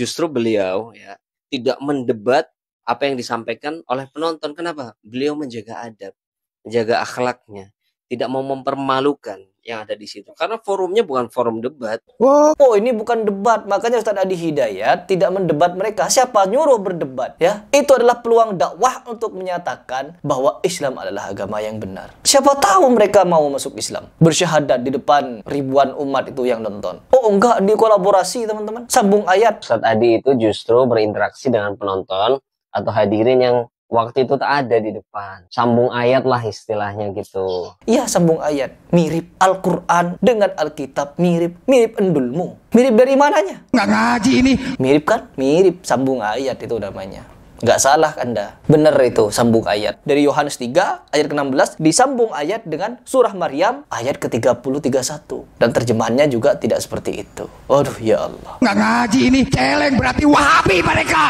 justru beliau ya tidak mendebat apa yang disampaikan oleh penonton. Kenapa? Beliau menjaga adab, menjaga akhlaknya tidak mau mempermalukan yang ada di situ karena forumnya bukan forum debat. Oh, oh ini bukan debat. Makanya Ustadz Adi Hidayat tidak mendebat mereka. Siapa nyuruh berdebat ya? Itu adalah peluang dakwah untuk menyatakan bahwa Islam adalah agama yang benar. Siapa tahu mereka mau masuk Islam. Bersyahadat di depan ribuan umat itu yang nonton. Oh, enggak di kolaborasi teman-teman. Sambung ayat. Ustaz Adi itu justru berinteraksi dengan penonton atau hadirin yang waktu itu tak ada di depan. Sambung ayat lah istilahnya gitu. Iya sambung ayat. Mirip Al-Quran dengan Alkitab. Mirip. Mirip endulmu. Mirip dari mananya? Nggak ngaji ini. Mirip kan? Mirip sambung ayat itu namanya. Nggak salah Anda. Bener itu sambung ayat. Dari Yohanes 3 ayat ke-16 disambung ayat dengan surah Maryam ayat ke-30-31. Dan terjemahannya juga tidak seperti itu. Waduh ya Allah. Nggak ngaji ini celeng berarti wahabi mereka.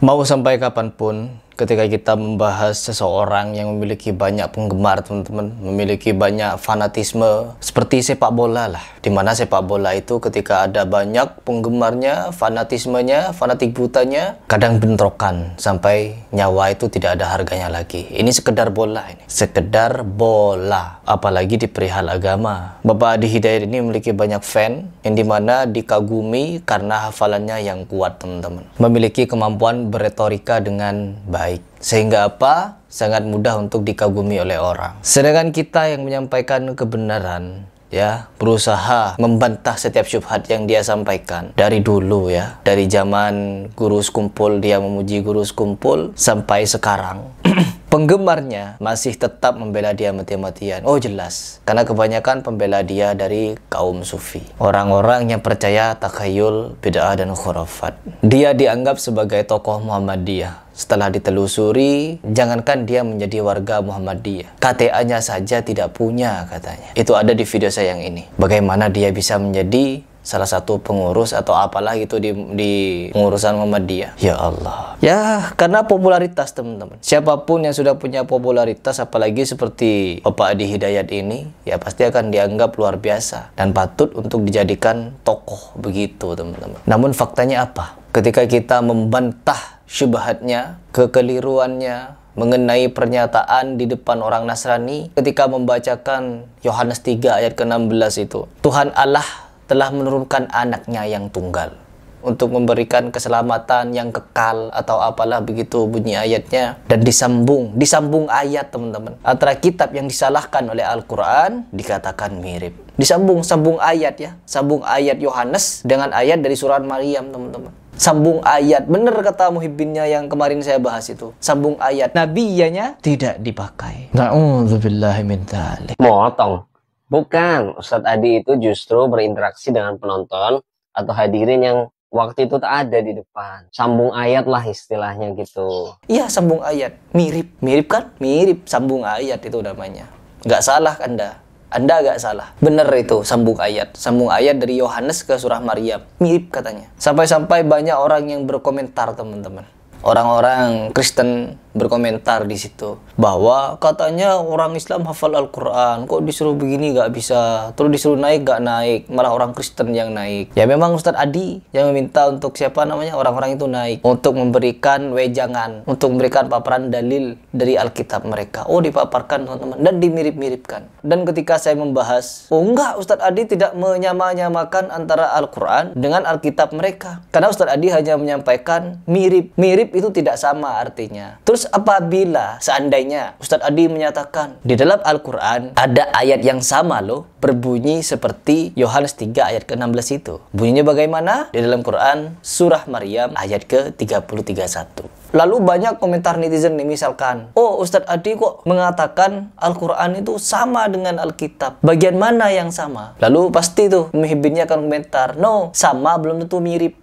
Mau sampai kapanpun ketika kita membahas seseorang yang memiliki banyak penggemar teman-teman memiliki banyak fanatisme seperti sepak bola lah dimana sepak bola itu ketika ada banyak penggemarnya fanatismenya fanatik butanya kadang bentrokan sampai nyawa itu tidak ada harganya lagi ini sekedar bola ini sekedar bola apalagi di perihal agama Bapak Adi Hidayat ini memiliki banyak fan yang dimana dikagumi karena hafalannya yang kuat teman-teman memiliki kemampuan beretorika dengan baik baik. Sehingga apa? Sangat mudah untuk dikagumi oleh orang. Sedangkan kita yang menyampaikan kebenaran, ya berusaha membantah setiap syubhat yang dia sampaikan dari dulu ya dari zaman guru sekumpul dia memuji guru sekumpul sampai sekarang penggemarnya masih tetap membela dia mati-matian oh jelas karena kebanyakan pembela dia dari kaum sufi orang-orang yang percaya takhayul bid'ah dan khurafat dia dianggap sebagai tokoh Muhammadiyah setelah ditelusuri, jangankan dia menjadi warga Muhammadiyah. KTA-nya saja tidak punya katanya. Itu ada di video saya yang ini. Bagaimana dia bisa menjadi salah satu pengurus atau apalah gitu di, di pengurusan Muhammadiyah. Ya Allah. Ya, karena popularitas teman-teman. Siapapun yang sudah punya popularitas, apalagi seperti Bapak Adi Hidayat ini, ya pasti akan dianggap luar biasa dan patut untuk dijadikan tokoh begitu teman-teman. Namun faktanya apa? Ketika kita membantah syubhatnya, kekeliruannya mengenai pernyataan di depan orang Nasrani ketika membacakan Yohanes 3 ayat ke-16 itu. Tuhan Allah telah menurunkan anaknya yang tunggal untuk memberikan keselamatan yang kekal atau apalah begitu bunyi ayatnya dan disambung disambung ayat teman-teman antara kitab yang disalahkan oleh Al-Quran dikatakan mirip disambung sambung ayat ya sambung ayat Yohanes dengan ayat dari surat Maryam teman-teman sambung ayat. bener kata muhibbinnya yang kemarin saya bahas itu. Sambung ayat. nabi Nabiyanya tidak dipakai. Motong. Bukan, Ustadz Adi itu justru berinteraksi dengan penonton atau hadirin yang waktu itu tak ada di depan. Sambung ayat lah istilahnya gitu. Iya, sambung ayat. Mirip. Mirip kan? Mirip sambung ayat itu namanya. Nggak salah kan, Anda. Anda agak salah. Bener itu sambung ayat. Sambung ayat dari Yohanes ke surah Maryam. Mirip katanya. Sampai-sampai banyak orang yang berkomentar teman-teman. Orang-orang Kristen berkomentar di situ bahwa katanya orang Islam hafal Al-Quran kok disuruh begini gak bisa terus disuruh naik gak naik malah orang Kristen yang naik ya memang Ustadz Adi yang meminta untuk siapa namanya orang-orang itu naik untuk memberikan wejangan untuk memberikan paparan dalil dari Alkitab mereka oh dipaparkan teman-teman dan dimirip-miripkan dan ketika saya membahas oh enggak Ustadz Adi tidak menyama-nyamakan antara Al-Quran dengan Alkitab mereka karena Ustadz Adi hanya menyampaikan mirip mirip itu tidak sama artinya terus apabila seandainya Ustadz Adi menyatakan di dalam Al-Quran ada ayat yang sama loh berbunyi seperti Yohanes 3 ayat ke-16 itu. Bunyinya bagaimana? Di dalam Quran surah Maryam ayat ke 331 Lalu banyak komentar netizen nih misalkan, oh Ustadz Adi kok mengatakan Al-Quran itu sama dengan Alkitab. Bagian mana yang sama? Lalu pasti tuh muhibbinnya akan komentar, no sama belum tentu mirip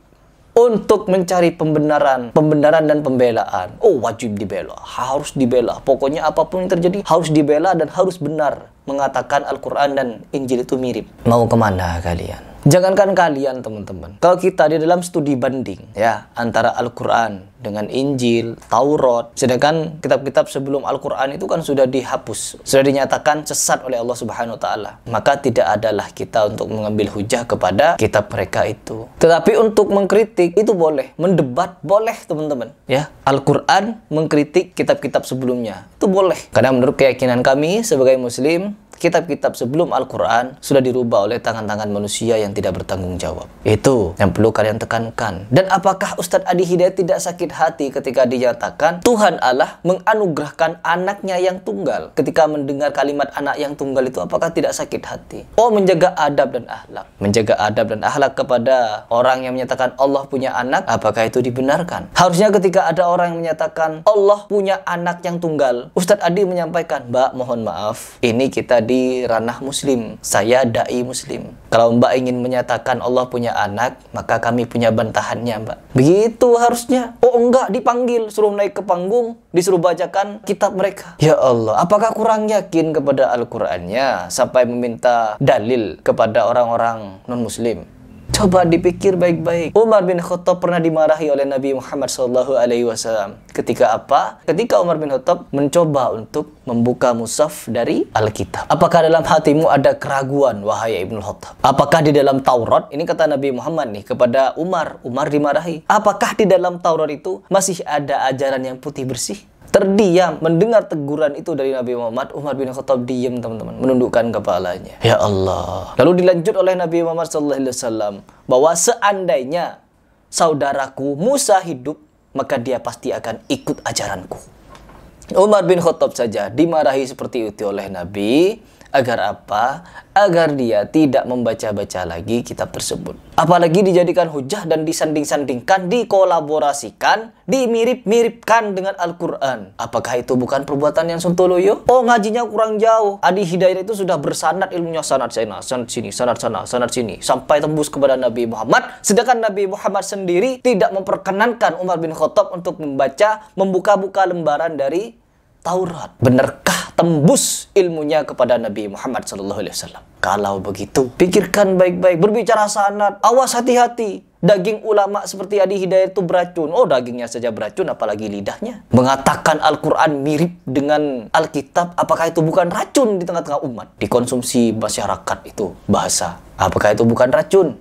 untuk mencari pembenaran, pembenaran dan pembelaan. Oh, wajib dibela, harus dibela. Pokoknya apapun yang terjadi harus dibela dan harus benar mengatakan Al-Quran dan Injil itu mirip. Mau kemana kalian? Jangankan kalian teman-teman, kalau kita di dalam studi banding ya antara Al-Quran dengan Injil, Taurat, sedangkan kitab-kitab sebelum Al-Quran itu kan sudah dihapus, sudah dinyatakan sesat oleh Allah Subhanahu Wa Taala. Maka tidak adalah kita untuk mengambil hujah kepada kitab mereka itu. Tetapi untuk mengkritik itu boleh, mendebat boleh teman-teman. Ya, Al-Quran mengkritik kitab-kitab sebelumnya itu boleh. Karena menurut keyakinan kami sebagai Muslim, kitab-kitab sebelum Al-Quran sudah dirubah oleh tangan-tangan manusia yang tidak bertanggung jawab. Itu yang perlu kalian tekankan. Dan apakah Ustadz Adi Hidayat tidak sakit hati ketika dinyatakan Tuhan Allah menganugerahkan anaknya yang tunggal? Ketika mendengar kalimat anak yang tunggal itu apakah tidak sakit hati? Oh menjaga adab dan ahlak. Menjaga adab dan ahlak kepada orang yang menyatakan Allah punya anak, apakah itu dibenarkan? Harusnya ketika ada orang yang menyatakan Allah punya anak yang tunggal, Ustadz Adi menyampaikan, Mbak mohon maaf, ini kita di di ranah muslim. Saya dai muslim. Kalau Mbak ingin menyatakan Allah punya anak, maka kami punya bantahannya, Mbak. Begitu harusnya. Oh, enggak dipanggil, suruh naik ke panggung, disuruh bacakan kitab mereka. Ya Allah, apakah kurang yakin kepada Al-Qur'annya sampai meminta dalil kepada orang-orang non-muslim? Coba dipikir baik-baik. Umar bin Khattab pernah dimarahi oleh Nabi Muhammad Shallallahu Alaihi Wasallam. Ketika apa? Ketika Umar bin Khattab mencoba untuk membuka Musaf dari Alkitab. Apakah dalam hatimu ada keraguan, wahai Ibnu Khattab? Apakah di dalam Taurat? Ini kata Nabi Muhammad nih kepada Umar. Umar dimarahi. Apakah di dalam Taurat itu masih ada ajaran yang putih bersih? terdiam mendengar teguran itu dari Nabi Muhammad, Umar bin Khattab diam teman-teman, menundukkan kepalanya. Ya Allah. Lalu dilanjut oleh Nabi Muhammad sallallahu alaihi wasallam bahwa seandainya saudaraku Musa hidup, maka dia pasti akan ikut ajaranku. Umar bin Khattab saja dimarahi seperti itu oleh Nabi Agar apa? Agar dia tidak membaca-baca lagi kitab tersebut. Apalagi dijadikan hujah dan disanding-sandingkan, dikolaborasikan, dimirip-miripkan dengan Al-Quran. Apakah itu bukan perbuatan yang sontoloyo? Oh ngajinya kurang jauh. Adi Hidayat itu sudah bersanat ilmunya sanat sana, sanat sini, sanat sana, sanat sini. Sampai tembus kepada Nabi Muhammad. Sedangkan Nabi Muhammad sendiri tidak memperkenankan Umar bin Khattab untuk membaca, membuka-buka lembaran dari Taurat. Benarkah tembus ilmunya kepada Nabi Muhammad Sallallahu Alaihi Wasallam? Kalau begitu, pikirkan baik-baik. Berbicara sanat, awas hati-hati. Daging ulama seperti Adi Hidayat itu beracun. Oh, dagingnya saja beracun, apalagi lidahnya. Mengatakan Al-Quran mirip dengan Alkitab, apakah itu bukan racun di tengah-tengah umat? Dikonsumsi masyarakat itu bahasa. Apakah itu bukan racun?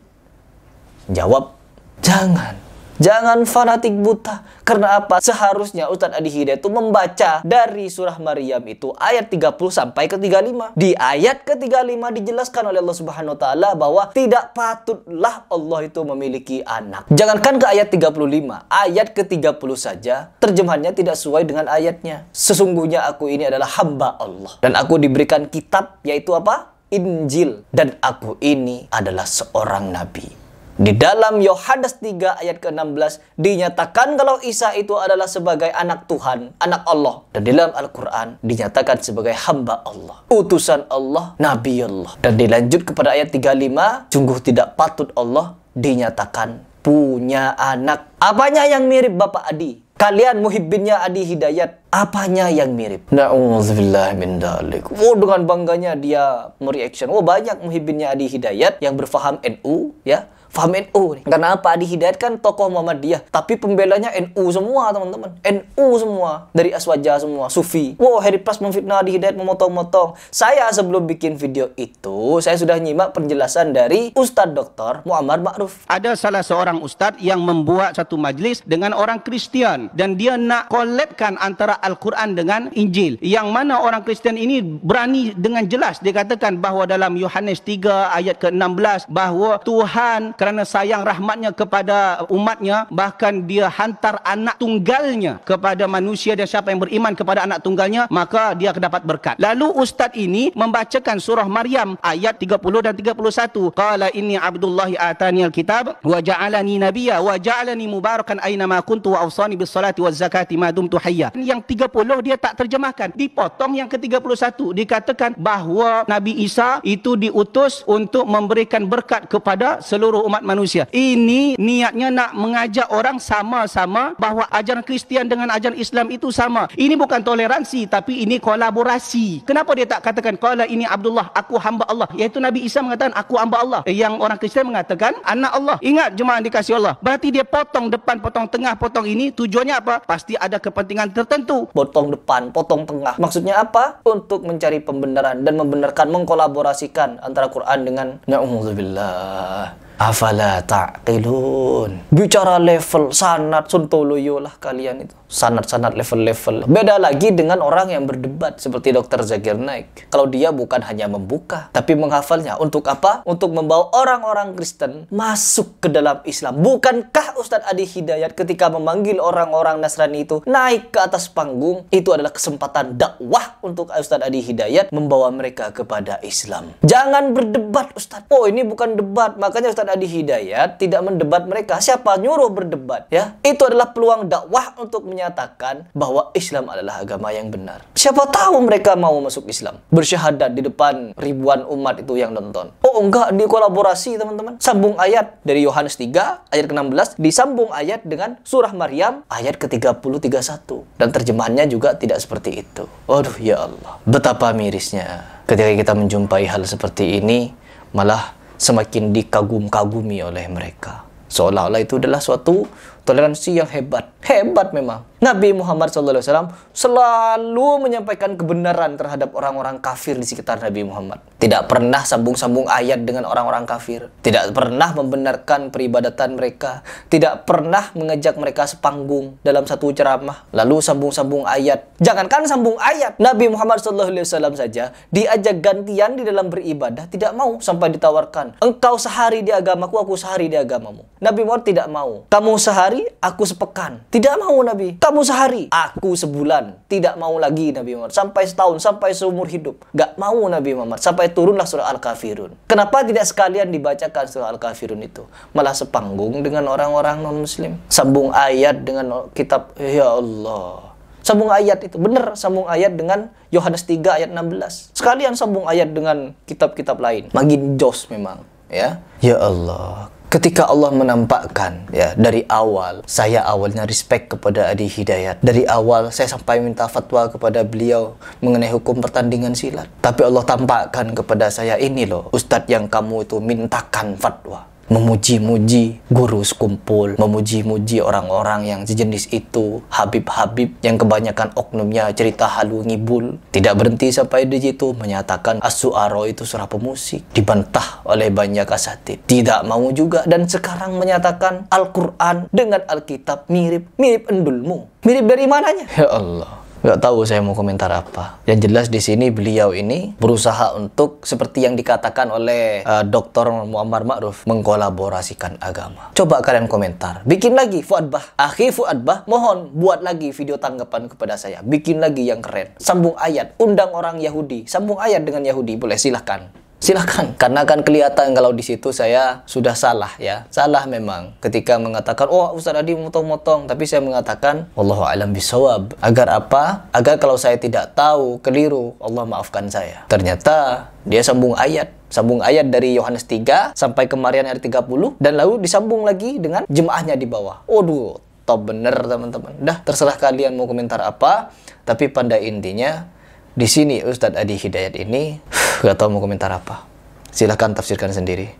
Jawab, jangan. Jangan fanatik buta. Karena apa? Seharusnya Ustadz Adi Hidayat itu membaca dari surah Maryam itu ayat 30 sampai ke 35. Di ayat ke 35 dijelaskan oleh Allah Subhanahu wa taala bahwa tidak patutlah Allah itu memiliki anak. Jangankan ke ayat 35, ayat ke 30 saja terjemahannya tidak sesuai dengan ayatnya. Sesungguhnya aku ini adalah hamba Allah dan aku diberikan kitab yaitu apa? Injil dan aku ini adalah seorang nabi. Di dalam Yohanes 3 ayat ke-16 dinyatakan kalau Isa itu adalah sebagai anak Tuhan, anak Allah. Dan di dalam Al-Quran dinyatakan sebagai hamba Allah, utusan Allah, Nabi Allah. Dan dilanjut kepada ayat 35, sungguh tidak patut Allah dinyatakan punya anak. Apanya yang mirip Bapak Adi? Kalian muhibbinnya Adi Hidayat, apanya yang mirip? Na'udzubillah min dalik. Oh, dengan bangganya dia mereaction. Oh, banyak muhibbinnya Adi Hidayat yang berfaham NU, ya. Faham NU nih. Karena apa? Adi Hidayat kan tokoh Muhammadiyah. Tapi pembelanya NU semua, teman-teman. NU semua. Dari Aswaja semua. Sufi. Wow, Harry Plus memfitnah Adi Hidayat memotong-motong. Saya sebelum bikin video itu, saya sudah nyimak penjelasan dari Ustadz Dr. Muammar Ma'ruf. Ada salah seorang Ustadz yang membuat satu majelis dengan orang Kristen. dan dia nak kolabkan antara Al-Quran dengan Injil yang mana orang Kristian ini berani dengan jelas dia katakan bahawa dalam Yohanes 3 ayat ke-16 bahawa Tuhan kerana sayang rahmatnya kepada umatnya bahkan dia hantar anak tunggalnya kepada manusia dan siapa yang beriman kepada anak tunggalnya maka dia dapat berkat lalu ustaz ini membacakan surah Maryam ayat 30 dan 31 qala inni abdullahi atani alkitab wa ja'alani nabiyya wa ja'alani mubarakan aina ma kuntu wa awsani bis salati waz zakati ma dumtu hayya. Yang 30 dia tak terjemahkan. Dipotong yang ke-31 dikatakan bahawa Nabi Isa itu diutus untuk memberikan berkat kepada seluruh umat manusia. Ini niatnya nak mengajak orang sama-sama bahawa ajaran Kristian dengan ajaran Islam itu sama. Ini bukan toleransi tapi ini kolaborasi. Kenapa dia tak katakan kalau ini Abdullah, aku hamba Allah. Iaitu Nabi Isa mengatakan aku hamba Allah. Yang orang Kristian mengatakan anak Allah. Ingat jemaah dikasih Allah. Berarti dia potong depan, potong tengah, potong ini tujuannya Maksudnya apa? Pasti ada kepentingan tertentu. Potong depan, potong tengah. Maksudnya apa? Untuk mencari pembenaran dan membenarkan, mengkolaborasikan antara Quran dengan Na'udzubillah afala ta'qilun bicara level sanat suntoloyo lah kalian itu sanat-sanat level-level beda lagi dengan orang yang berdebat seperti dokter Zakir Naik kalau dia bukan hanya membuka tapi menghafalnya untuk apa? untuk membawa orang-orang Kristen masuk ke dalam Islam bukankah Ustadz Adi Hidayat ketika memanggil orang-orang Nasrani itu naik ke atas panggung itu adalah kesempatan dakwah untuk Ustadz Adi Hidayat membawa mereka kepada Islam jangan berdebat Ustadz oh ini bukan debat makanya Ustadz Adi Hidayat tidak mendebat mereka. Siapa nyuruh berdebat? Ya, itu adalah peluang dakwah untuk menyatakan bahwa Islam adalah agama yang benar. Siapa tahu mereka mau masuk Islam, bersyahadat di depan ribuan umat itu yang nonton. Oh enggak, di kolaborasi teman-teman. Sambung ayat dari Yohanes 3 ayat ke-16 disambung ayat dengan surah Maryam ayat ke-30 31 dan terjemahannya juga tidak seperti itu. waduh ya Allah, betapa mirisnya ketika kita menjumpai hal seperti ini malah semakin dikagum-kagumi oleh mereka. Seolah-olah itu adalah suatu toleransi yang hebat. Hebat memang. Nabi Muhammad SAW selalu menyampaikan kebenaran terhadap orang-orang kafir di sekitar Nabi Muhammad. Tidak pernah sambung-sambung ayat dengan orang-orang kafir. Tidak pernah membenarkan peribadatan mereka. Tidak pernah mengejak mereka sepanggung dalam satu ceramah. Lalu sambung-sambung ayat. Jangankan sambung ayat. Nabi Muhammad SAW saja diajak gantian di dalam beribadah. Tidak mau sampai ditawarkan. Engkau sehari di agamaku, aku sehari di agamamu. Nabi Muhammad tidak mau. Kamu sehari sehari, aku sepekan. Tidak mau Nabi. Kamu sehari, aku sebulan. Tidak mau lagi Nabi Muhammad. Sampai setahun, sampai seumur hidup. Gak mau Nabi Muhammad. Sampai turunlah surah Al-Kafirun. Kenapa tidak sekalian dibacakan surah Al-Kafirun itu? Malah sepanggung dengan orang-orang non-muslim. Sambung ayat dengan kitab. Ya Allah sambung ayat itu benar sambung ayat dengan Yohanes 3 ayat 16 sekalian sambung ayat dengan kitab-kitab lain makin jos memang ya ya Allah ketika Allah menampakkan ya dari awal saya awalnya respect kepada Adi Hidayat dari awal saya sampai minta fatwa kepada beliau mengenai hukum pertandingan silat tapi Allah tampakkan kepada saya ini loh ustadz yang kamu itu mintakan fatwa memuji-muji guru sekumpul, memuji-muji orang-orang yang sejenis itu, habib-habib yang kebanyakan oknumnya cerita halu ngibul. Tidak berhenti sampai di situ, menyatakan asuaro itu surah pemusik, dibantah oleh banyak asatid. Tidak mau juga dan sekarang menyatakan Al-Quran dengan Alkitab mirip, mirip endulmu. Mirip dari mananya? Ya Allah. Nggak tahu saya mau komentar apa. Yang jelas di sini beliau ini berusaha untuk seperti yang dikatakan oleh uh, eh, Dr. Muammar Ma'ruf mengkolaborasikan agama. Coba kalian komentar. Bikin lagi Fuad Bah. Akhi Fuad Bah, mohon buat lagi video tanggapan kepada saya. Bikin lagi yang keren. Sambung ayat, undang orang Yahudi. Sambung ayat dengan Yahudi, boleh silahkan silahkan karena kan kelihatan kalau di situ saya sudah salah ya salah memang ketika mengatakan oh Ustaz Adi motong-motong tapi saya mengatakan Allah alam bisawab agar apa agar kalau saya tidak tahu keliru Allah maafkan saya ternyata dia sambung ayat sambung ayat dari Yohanes 3 sampai kemarin ayat 30 dan lalu disambung lagi dengan jemaahnya di bawah waduh top bener teman-teman dah terserah kalian mau komentar apa tapi pada intinya di sini Ustadz Adi Hidayat ini, gak tahu mau komentar apa. Silahkan tafsirkan sendiri.